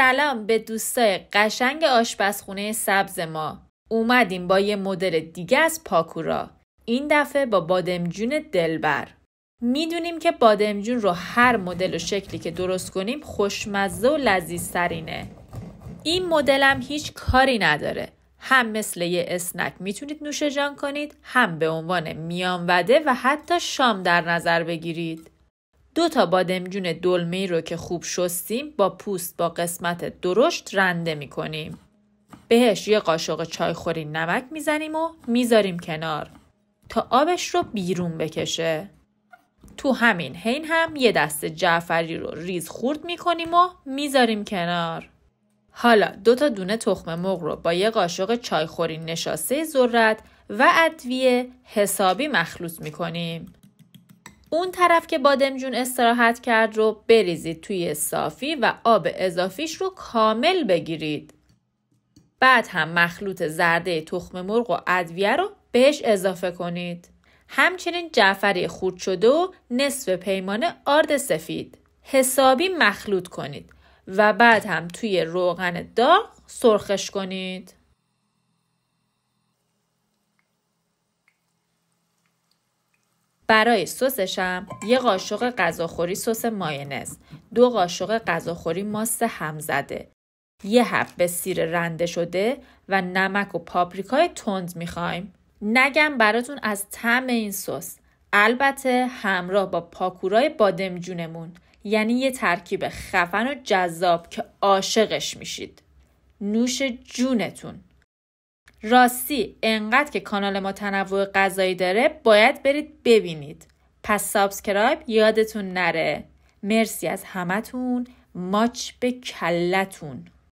سلام به دوستای قشنگ آشپزخونه سبز ما. اومدیم با یه مدل دیگه از پاکورا. این دفعه با بادمجون دلبر. میدونیم که بادمجون رو هر مدل و شکلی که درست کنیم خوشمزه و لذیذترینه. این مدل هم هیچ کاری نداره. هم مثل یه اسنک میتونید نوش جان کنید هم به عنوان میانوده و حتی شام در نظر بگیرید. دو تا بادمجون دلمه رو که خوب شستیم با پوست با قسمت درشت رنده می کنیم. بهش یه قاشق چایخوری نمک میزنیم و میذاریم کنار تا آبش رو بیرون بکشه. تو همین حین هم یه دست جعفری رو ریز خورد میکنیم و میذاریم کنار. حالا دو تا دونه تخم مرغ رو با یه قاشق چایخوری نشاسته ذرت و ادویه حسابی مخلوط میکنیم. اون طرف که بادمجون استراحت کرد رو بریزید توی صافی و آب اضافیش رو کامل بگیرید. بعد هم مخلوط زرده تخم مرغ و ادویه رو بهش اضافه کنید. همچنین جعفری خورد شده و نصف پیمانه آرد سفید. حسابی مخلوط کنید و بعد هم توی روغن داغ سرخش کنید. برای سسشم یه قاشق غذاخوری سس ماینز دو قاشق غذاخوری ماست هم زده یه به سیر رنده شده و نمک و پاپریکای تند میخوایم نگم براتون از طعم این سس البته همراه با پاکورای بادمجونمون یعنی یه ترکیب خفن و جذاب که عاشقش میشید نوش جونتون راستی انقدر که کانال ما تنوع غذایی داره باید برید ببینید پس سابسکرایب یادتون نره مرسی از همتون ماچ به کلتون